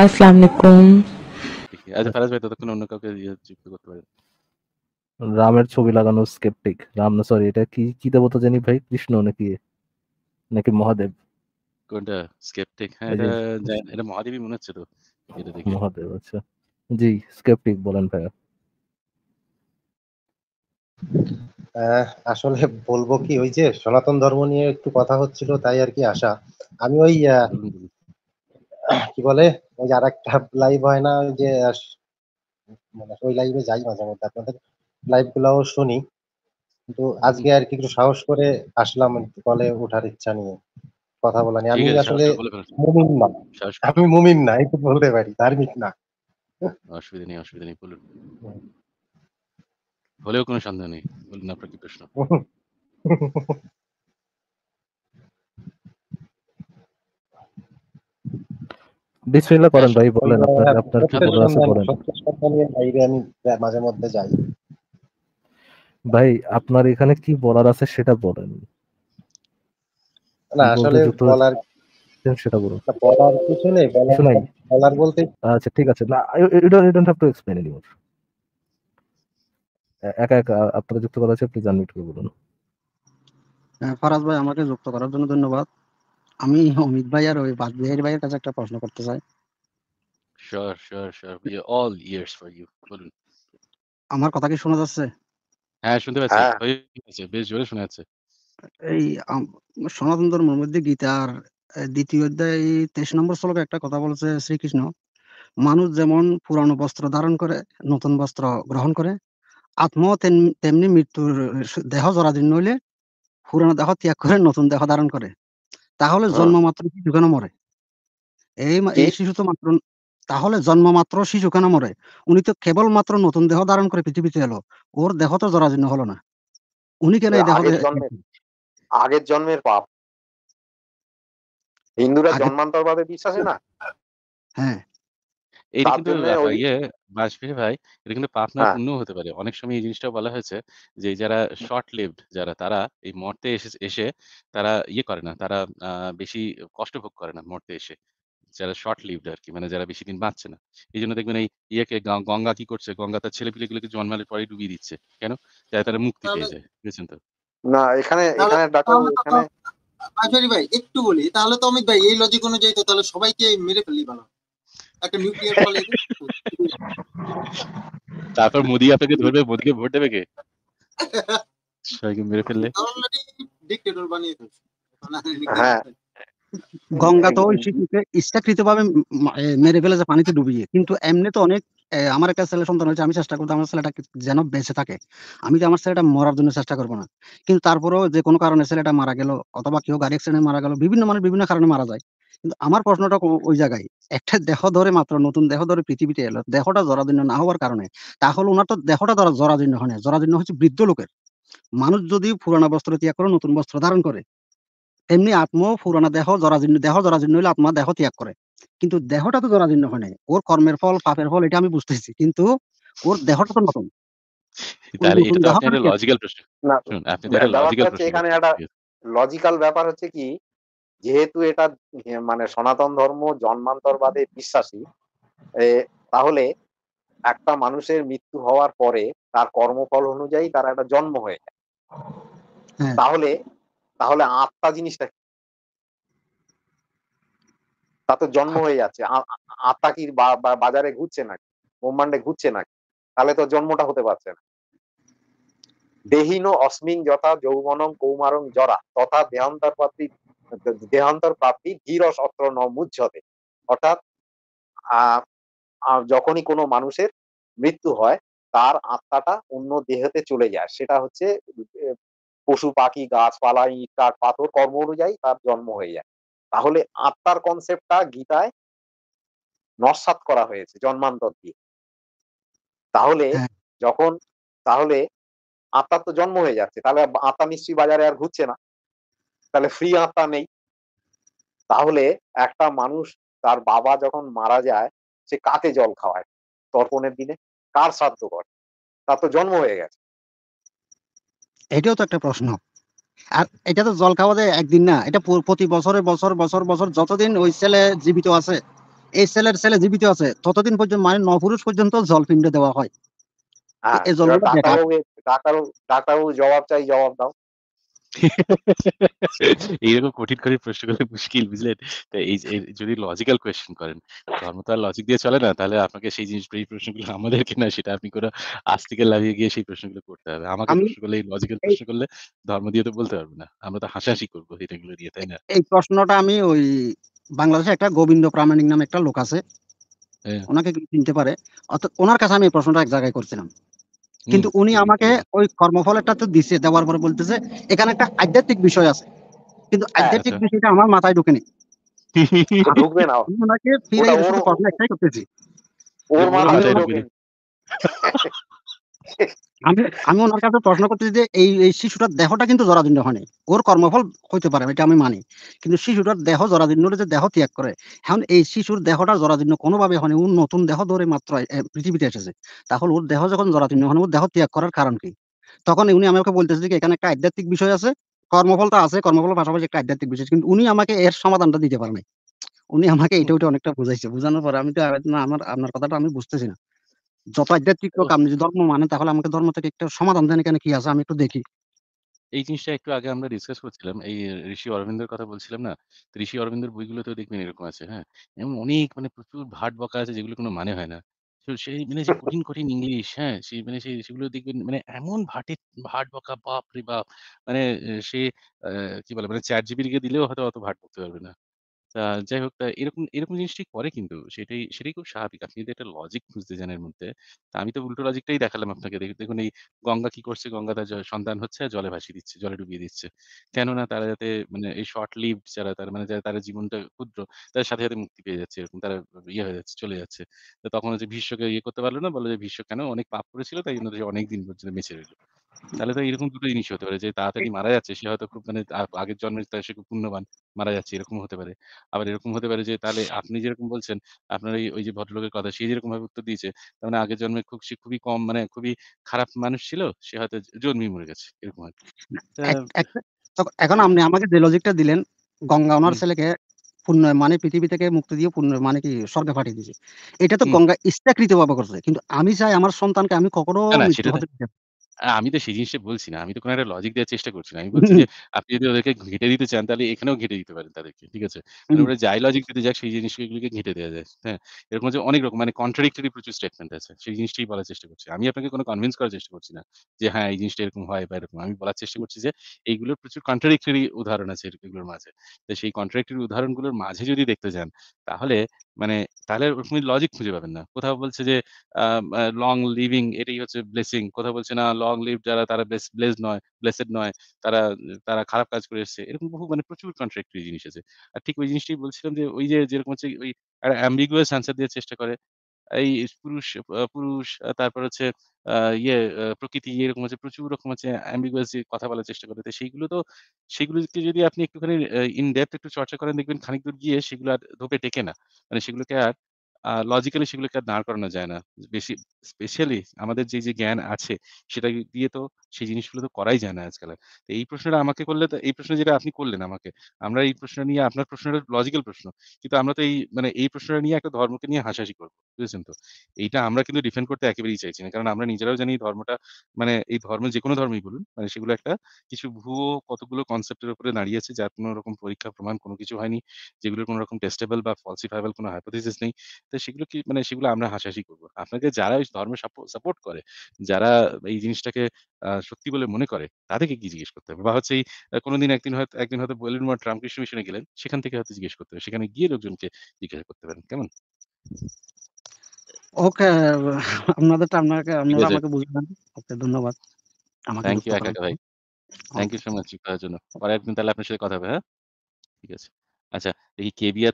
আসসালামু আলাইকুম আচ্ছা ফারাজ ভাই অন্য কাউকে করতে রামের ছবি লাগানো স্কেপটিক রাম না সরি এটা কি কি দেবতা জানি ভাই কৃষ্ণ নাকি নাকি মহাদেব কোনটা স্কেপটিক হ্যাঁ এটা মহাদেবই মনে হচ্ছে তো এটা দেখি মহাদেব আচ্ছা জি স্কেপটিক বলেন আসলে বলবো কি ওই যে সনাতন ধর্ম নিয়ে একটু কথা হচ্ছিল তাই আর কি আশা আমি ওই কি বলে ওই আর একটা লাইভ হয় না যে মানে ওই লাইভে যাই মাঝে মধ্যে আপনাদের লাইভ গুলাও শুনি কিন্তু আজকে আর কি একটু সাহস করে আসলাম কলে ওঠার ইচ্ছা নিয়ে কথা বলা নিয়ে আমি আসলে মুমিন না আমি মুমিন না একটু বলতে পারি ধার্মিক না অসুবিধা নেই অসুবিধা নেই বলুন হলেও কোনো সন্দেহ নেই বলুন আপনার কি প্রশ্ন বিসমিল্লাহ করেন ভাই হ্যাঁ, বলেন আপনার হ্যাঁ, আপনার কি বলার আছে বলেন আমি মাঝে মধ্যে যাই ভাই আপনার এখানে কি বলার আছে সেটা বলেন না আসলে বলার সেটা বলুন বলার কিছু নেই বলার বলতে আচ্ছা ঠিক আছে না you don't you don't have to একা একা আপনারা যুক্ত করা আছে প্লিজ আনমিউট করে বলুন হ্যাঁ, ফরাজ ভাই আমাকে যুক্ত করার জন্য ধন্যবাদ আমি অমিত ভাই আর ওই বাদবিহারী ভাইয়ের কাছে একটা প্রশ্ন করতে চাই sure sure sure we are all ears for you বলুন আমার কথা কি শোনা যাচ্ছে হ্যাঁ শুনতে পাচ্ছি হয়েছে, হ্যাঁ। বেশ জোরে শোনা যাচ্ছে এই সনাতন ধর্মের মধ্যে গীতার দ্বিতীয় অধ্যায় তেইশ নম্বর শ্লোকে একটা কথা বলেছে শ্রীকৃষ্ণ মানুষ যেমন পুরানো বস্ত্র ধারণ করে নতুন বস্ত্র গ্রহণ করে আত্ম তেমনি মৃত্যুর দেহ জরাজীর্ণ হইলে পুরানো দেহ ত্যাগ করে নতুন দেহ ধারণ করে তাহলে জন্ম মাত্র শিশু কেন মরে এই এই শিশু তো মাত্র তাহলে জন্ম মাত্র শিশু কেন মরে উনি তো কেবল মাত্র নতুন দেহ ধারণ করে পৃথিবীতে এলো ওর দেহ তো জরাজীর্ণ হলো না উনি কেন এই দেহ আগের জন্মের পাপ হিন্দুরা জন্মান্তরবাদে বিশ্বাসী না হ্যাঁ এটা কিন্তু ইয়ে ভাই, এটা কিন্তু হ্যাঁ। হতে পারে। অনেক সময় এই জিনিসটাও বলা হয়েছে যে যারা শর্ট লিভড যারা তারা এই মর্তে এসে এসে তারা ইয়ে করে না। তারা বেশি কষ্ট ভোগ করে না মর্তে এসে। যারা শর্ট লিভড মানে যারা বাঁচছে না। জন্য দেখবেন এই ইয়েকে গঙ্গা কি করছে? গঙ্গা তার পিলেগুলোকে জন্মালে পরে ডুবিয়ে দিচ্ছে। কেন? যাতে তারা মুক্তি পেয়ে যায়। বুঝেছেন তো? না এখানে তাহলে এখানে ডাক্তার তো এখানে ভাই একটু বলি। তাহলে তো অমিত ভাই এই লজিক অনুযায়ী তো তাহলে সবাইকে মেরে ফেলি ভালো একটা নিউক্লিয়ার তারপর মোদি আপনাকে ধরবে মোদিকে ভোট দেবে কে সবাইকে মেরে ফেললে ডিক্টেটর বানিয়ে হ্যাঁ গঙ্গা তো ওই শিশুকে ইচ্ছাকৃতভাবে মেরে ফেলেছে পানিতে ডুবিয়ে কিন্তু এমনি তো অনেক আমার একটা ছেলে সন্তান হয়েছে আমি চেষ্টা করবো আমার ছেলেটা যেন বেঁচে থাকে আমি তো আমার ছেলেটা মরার জন্য চেষ্টা করবো না কিন্তু তারপরেও যে কোনো কারণে ছেলেটা মারা গেল অথবা কেউ গাড়ি অ্যাক্সিডেন্টে মারা গেল বিভিন্ন মানুষ বিভিন্ন কারণে মারা যায় কিন্তু আমার প্রশ্নটা ওই জায়গায় একটা দেহ ধরে মাত্র নতুন দেহ ধরে পৃথিবীতে এলো দেহটা জরাজীর্ণ না হওয়ার কারণে তাহলে ওনার তো দেহটা ধরা জরাজীর্ণ হয় না জরাজীর্ণ হচ্ছে বৃদ্ধ লোকের মানুষ যদি পুরানো বস্ত্র ত্যাগ করে নতুন বস্ত্র ধারণ করে এমনি আত্ম ফুরানা দেহ জরাজীর্ণ দেহ জরাজীর্ণ হলে আত্মা দেহ ত্যাগ করে কিন্তু দেহটা তো জরাজীর্ণ হয় নাই ওর কর্মের ফল পাপের ফল এটা আমি বুঝতেছি কিন্তু ওর দেহটা তো নতুন লজিক্যাল ব্যাপার হচ্ছে কি যেহেতু এটা মানে সনাতন ধর্ম জন্মান্তরবাদে বিশ্বাসী তাহলে একটা মানুষের মৃত্যু হওয়ার পরে তার কর্মফল অনুযায়ী তার একটা জন্ম হয়ে যায় হ্যাঁ। তাহলে তাহলে আত্মা জিনিসটা তা তো জন্ম হ্যাঁ। হয়ে যাচ্ছে আত্মা কি বাজারে ঘুরছে নাকি ব্রহ্মাণ্ডে ঘুরছে নাকি তাহলে তো জন্মটা হতে পারছে না দেহীন অস্মিন যথা যৌবনম কৌমারং জরা তথা দেহান্তর প্রাপ্তি দেহান্তর প্রাপ্তি ধীর অস্ত্র ন মুজ্জতে অর্থাৎ যখনই কোনো মানুষের মৃত্যু হয় তার আত্মাটা অন্য দেহতে চলে যায় সেটা হচ্ছে পশু পাখি গাছপালা ইট কাঠ পাথর কর্ম অনুযায়ী তার জন্ম হয়ে যায় তাহলে আত্মার কনসেপ্টটা গীতায় নস্বাত করা হয়েছে জন্মান্তর দিয়ে তাহলে হ্যাঁ। যখন তাহলে আত্মার তো জন্ম হয়ে যাচ্ছে তাহলে আত্মা নিশ্চয়ই বাজারে আর ঘুরছে না তাহলে ফ্রি আত্মা নেই তাহলে একটা মানুষ তার বাবা যখন মারা যায় সে কাকে জল খাওয়ায় তর্পণের দিনে কার শ্রাদ্ধ করে তার তো জন্ম হয়ে গেছে এটাও তো একটা প্রশ্ন আর এটা তো জল খাওয়া যায় একদিন না এটা প্রতি বছরে বছর বছর বছর যতদিন ওই ছেলে জীবিত আছে এই ছেলের ছেলে জীবিত আছে ততদিন পর্যন্ত মানে নপুরুষ পর্যন্ত জল পিণ্ড দেওয়া হয় হ্যাঁ, জবাব চাই জবাব দাও এইরকম কঠিন কঠিন প্রশ্ন করলে মুশকিল বুঝলেন এই যদি লজিক্যাল কোয়েশ্চেন করেন ধর্ম তো আর লজিক দিয়ে চলে না তাহলে আপনাকে সেই জিনিস এই প্রশ্নগুলো আমাদেরকে না সেটা আপনি করে আস্তিকে লাগিয়ে গিয়ে সেই প্রশ্নগুলো করতে হবে আমাকে প্রশ্নগুলো এই লজিক্যাল প্রশ্ন করলে ধর্ম দিয়ে তো বলতে পারবো না আমরা তো হাসাহাসি করবো এটাগুলো দিয়ে তাই না এই প্রশ্নটা আমি ওই বাংলাদেশে একটা গোবিন্দ প্রামাণিক নামে একটা লোক আছে হ্যাঁ। ওনাকে চিনতে পারে ওনার কাছে আমি এই প্রশ্নটা এক জায়গায় করছিলাম কিন্তু উনি আমাকে ওই কর্মফলেরটা তো দিছে দেওয়ার পরে বলতেছে এখানে একটা আধ্যাত্মিক বিষয় আছে কিন্তু হ্যাঁ, আধ্যাত্মিক আচ্ছা। বিষয়টা আমার মাথায় ঢুকেনি ঢুকবে না ওনাকে ফিরে করতেছি ওর মাথায় আমি আমি ওনার কাছে প্রশ্ন করতেছি যে এই এই শিশুটার দেহটা কিন্তু জরাজীর্ণ হয়নি ওর কর্মফল হইতে পারে এটা আমি মানি কিন্তু শিশুটার দেহ জরাজীর্ণ হলে যে দেহ ত্যাগ করে এখন এই শিশুর দেহটা জরাজীর্ণ কোনোভাবে হয়নি ওর নতুন দেহ ধরে মাত্র পৃথিবীতে এসেছে তাহলে ওর দেহ যখন জরাজীর্ণ হয় ওর দেহ ত্যাগ করার কারণ কি তখন উনি আমাকে বলতেছে যে এখানে একটা আধ্যাত্মিক বিষয় আছে কর্মফল তো আছে কর্মফলের পাশাপাশি একটা আধ্যাত্মিক বিষয় কিন্তু উনি আমাকে এর সমাধানটা দিতে পারেনি উনি আমাকে এটা ওইটা অনেকটা বুঝাইছে বুঝানোর পরে আমি তো আমার আপনার কথাটা আমি বুঝতেছি না যত আধ্যাত্মিক লোক আপনি ধর্ম মানে তাহলে আমাকে ধর্ম থেকে একটা সমাধান দেন কি আছে আমি একটু দেখি এই জিনিসটা একটু আগে আমরা ডিসকাস করছিলাম এই ঋষি অরবিন্দের কথা বলছিলাম না ঋষি অরবিন্দের বইগুলোতেও দেখবেন এরকম আছে হ্যাঁ এমন অনেক মানে প্রচুর ভাট বকা আছে যেগুলো কোনো মানে হয় না সেই মানে যে কঠিন কঠিন ইংলিশ হ্যাঁ সেই মানে সেই সেগুলো দেখবেন মানে এমন ভাটে ভাট বকা বাপ রে বাপ মানে সে কি বলে মানে জিবি জিপিটিকে দিলেও হয়তো অত ভাট করতে পারবে না যাই হোক, এরকম এরকম জিনিসটাই করে কিন্তু। সেটাই সেটাই খুব স্বাভাবিক। আপনি যদি একটা লজিক খুঁজতে যান এর মধ্যে, আমি তো উল্টো লজিকটাই দেখালাম আপনাকে। দেখুন এই গঙ্গা কি করছে? গঙ্গা তার সন্তান হচ্ছে, জলে ভাসিয়ে দিচ্ছে, জলে ডুবিয়ে দিচ্ছে। কেননা তারা যাতে মানে এই শর্ট লিভড যারা তার মানে যারা তারা জীবনটা ক্ষুদ্র, তাদের সাথে, সাথে মুক্তি পেয়ে যাচ্ছে এরকম। তারা ইয়ে হয়ে যাচ্ছে, চলে যাচ্ছে। তো তখন হচ্ছে বিশ্বকে ইয়ে করতে পারলো না। বলল যে, বিশ্ব কেন? অনেক পাপ করেছিল তাই জন্য অনেক দিন পর্যন্ত বেঁচে রইল।" তাহলে তো এরকম দুটো জিনিস হতে পারে যে তাড়াতাড়ি মারা যাচ্ছে সে হয়তো খুব মানে আগের জন্মের তাই সে খুব পুণ্যবান, মারা যাচ্ছে এরকম হতে পারে। আবার এরকম হতে পারে যে তাহলে আপনি যেরকম বলছেন আপনার ওই ওই যে ভদ্রলোকের কথা সে যেরকম ভাবে উত্তর দিয়েছে তার মানে আগের জন্মে খুব সে খুবই কম মানে খুবই খারাপ মানুষ ছিল সে হয়তো জন্মই মরে গেছে এরকম আর তা এখন আপনি আমাকে যে লজিকটা দিলেন, গঙ্গা ওনার ছেলেকে পুণ্য মানে পৃথিবী থেকে মুক্তি দিয়ে পুণ্য মানে কি স্বর্গে পাঠিয়ে দিয়েছে। এটা তো গঙ্গা ইচ্ছাকৃত ভাবে করছে। কিন্তু আমি চাই আমার সন্তানকে আমি কখনো আমি তো সেই জিনিসটা বলছি না। আমি তো কোনো একটা লজিক দেওয়ার চেষ্টা করছি না। আমি বলছি যে আপনি যদি ওদেরকে ঘেঁটে দিতে চান তাহলে এখানেও ঘেঁটে দিতে পারেন তাদেরকে। ঠিক আছে? মানে ওরা যাই লজিক দিতে যাক সেই জিনিসগুলোকে ঘেঁটে দেওয়া যায়। হ্যাঁ? এরকম হচ্ছে অনেক রকম মানে কন্ট্রাডিক্টরি প্রচুর স্টেটমেন্ট আছে। সেই জিনিসটাই বলার চেষ্টা করছি। আমি আপনাকে কোনো কনভিন্স করার চেষ্টা করছি না। যে হ্যাঁ, এই জিনিসটা এরকম হয় বা এরকম। আমি বলার চেষ্টা করছি যে এইগুলোর প্রচুর কন্ট্রাডিক্টরি উদাহরণ আছে এগুলোর মাঝে। তো সেই কন্ট্রাডিক্টরি উদাহরণগুলোর মাঝে যদি দেখতে যান তাহলে মানে তাহলে তুমি লজিক খুঁজে পাবেন না কোথাও বলছে যে লং লিভিং এটাই হচ্ছে ব্লেসিং কোথাও বলছে না লং লিভ যারা তারা ব্লেস নয় ব্লেসেড নয় তারা তারা খারাপ কাজ করে এসছে এরকম বহু মানে প্রচুর কন্ট্রাক্ট জিনিস আছে আর ঠিক ওই জিনিসটাই বলছিলাম যে ওই যে যেরকম হচ্ছে ওই একটা অ্যাম্বিগুয়াস অ্যান্সার দেওয়ার চেষ্টা করে এই পুরুষ পুরুষ তারপর হচ্ছে ইয়ে প্রকৃতি এরকম হচ্ছে প্রচুর রকম আছে কথা বলার চেষ্টা করে তো সেইগুলো তো সেগুলোকে যদি আপনি একটুখানি ইন একটু চর্চা করেন দেখবেন খানিক দূর গিয়ে সেগুলো আর ধোপে টেকে না মানে সেগুলোকে আর লজিক্যালি সেগুলোকে দাঁড় করানো যায় না বেশি স্পেশালি আমাদের যে যে জ্ঞান আছে সেটা দিয়ে তো সেই জিনিসগুলো তো করাই যায় না আজকাল তো এই প্রশ্নটা আমাকে করলে তো এই প্রশ্ন যেটা আপনি করলেন আমাকে আমরা এই প্রশ্ন নিয়ে আপনার প্রশ্নটা লজিক্যাল প্রশ্ন কিন্তু আমরা তো এই মানে এই প্রশ্নটা নিয়ে একটা ধর্মকে নিয়ে হাসাহাসি করবো বুঝেছেন তো এইটা আমরা কিন্তু ডিফেন্ড করতে একেবারেই চাইছি না কারণ আমরা নিজেরাও জানি ধর্মটা মানে এই ধর্ম যে কোনো ধর্মই বলুন মানে সেগুলো একটা কিছু ভুয়ো কতগুলো কনসেপ্টের উপরে দাঁড়িয়ে আছে যার কোনো রকম পরীক্ষা প্রমাণ কোনো কিছু হয়নি যেগুলোর কোনো রকম টেস্টেবল বা ফলসিফাইবল কোনো হাইপোথিস নেই তো সেগুলো কি মানে সেগুলো আমরা হাসাহাসি করবো আপনাকে যারা ওই ধর্মে সাপোর্ট করে যারা এই জিনিসটাকে সত্যি বলে মনে করে তাদেরকে কি জিজ্ঞেস করতে হবে বা হচ্ছে এই কোনোদিন একদিন হয়তো একদিন হয়তো বলেন রামকৃষ্ণ মিশনে গেলেন সেখান থেকে হয়তো জিজ্ঞেস করতে হবে সেখানে গিয়ে লোকজনকে জিজ্ঞাসা করতে পারেন কেমন ওকে আপনাদেরটা আপনাকে ঠিক আপনারা আছে আমাকে বুঝলেন ওকে ধন্যবাদ আমাকে থ্যাংক ইউ যুক্ত একা ভাই থ্যাংক ইউ সো মাচ করার জন্য পরে একদিন তাহলে আপনার সাথে কথা হবে হ্যাঁ ঠিক আছে আচ্ছা দেখি কেবিয়া